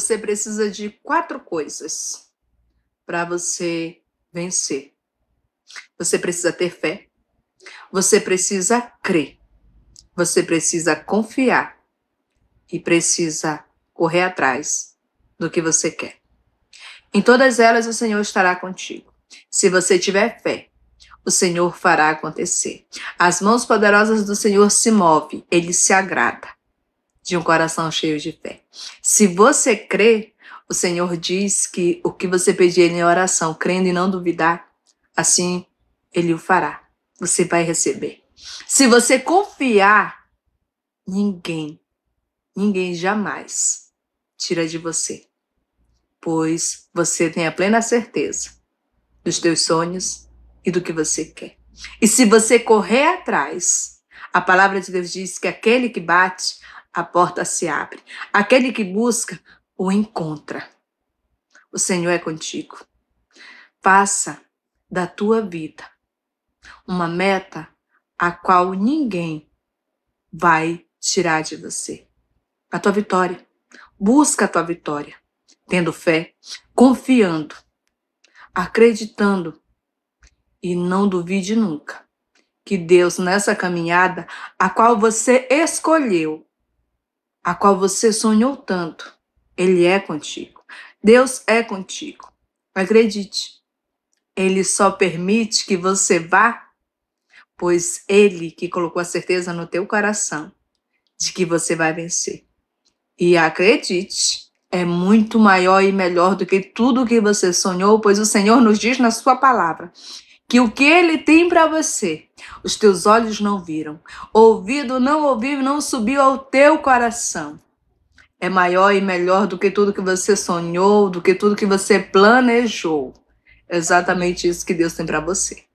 você precisa de quatro coisas para você vencer. Você precisa ter fé, você precisa crer, você precisa confiar e precisa correr atrás do que você quer. Em todas elas, o Senhor estará contigo. Se você tiver fé, o Senhor fará acontecer. As mãos poderosas do Senhor se movem, ele se agrada de um coração cheio de fé. Se você crê, o Senhor diz que o que você pedir em oração, crendo e não duvidar, assim ele o fará. Você vai receber. Se você confiar, ninguém, ninguém jamais tira de você, pois você tem a plena certeza dos teus sonhos e do que você quer. E se você correr atrás, a palavra de Deus diz que aquele que bate, a porta se abre. Aquele que busca, o encontra. O Senhor é contigo. Faça da tua vida uma meta a qual ninguém vai tirar de você. A tua vitória. Busca a tua vitória, tendo fé, confiando, acreditando e não duvide nunca que Deus nessa caminhada a qual você escolheu a qual você sonhou tanto, Ele é contigo. Deus é contigo. Acredite, Ele só permite que você vá, pois Ele que colocou a certeza no teu coração de que você vai vencer. E acredite, é muito maior e melhor do que tudo que você sonhou, pois o Senhor nos diz na Sua palavra que o que ele tem para você, os teus olhos não viram, ouvido não ouviu, não subiu ao teu coração. É maior e melhor do que tudo que você sonhou, do que tudo que você planejou. exatamente isso que Deus tem para você.